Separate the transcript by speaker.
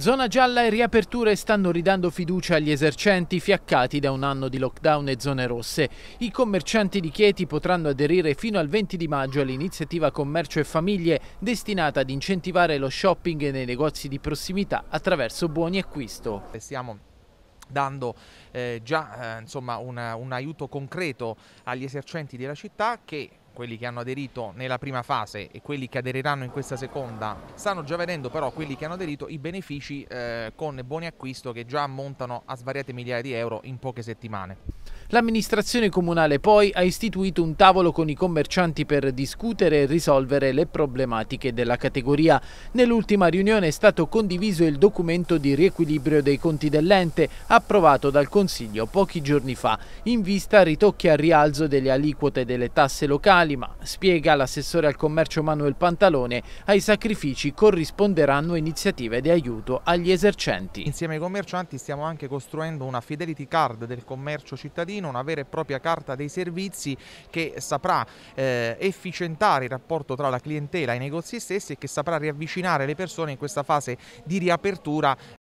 Speaker 1: Zona gialla e riaperture stanno ridando fiducia agli esercenti fiaccati da un anno di lockdown e zone rosse. I commercianti di Chieti potranno aderire fino al 20 di maggio all'iniziativa Commercio e Famiglie destinata ad incentivare lo shopping nei negozi di prossimità attraverso buoni acquisto. Siamo dando eh,
Speaker 2: già eh, insomma, una, un aiuto concreto agli esercenti della città che quelli che hanno aderito nella prima fase e quelli che aderiranno in questa seconda, stanno già vedendo però quelli che hanno aderito i benefici eh, con buoni acquisto che già ammontano a svariate migliaia di euro in poche
Speaker 1: settimane. L'amministrazione comunale poi ha istituito un tavolo con i commercianti per discutere e risolvere le problematiche della categoria. Nell'ultima riunione è stato condiviso il documento di riequilibrio dei conti dell'ente approvato dal Consiglio pochi giorni fa, in vista ritocchi al rialzo delle aliquote delle tasse locali, ma spiega l'assessore al commercio Manuel Pantalone, ai sacrifici corrisponderanno iniziative di aiuto agli esercenti. Insieme ai commercianti stiamo anche costruendo una fidelity card
Speaker 2: del commercio cittadino cittadino una vera e propria carta dei servizi che saprà eh, efficientare il rapporto tra la clientela e i negozi stessi e che saprà riavvicinare le persone in questa fase di riapertura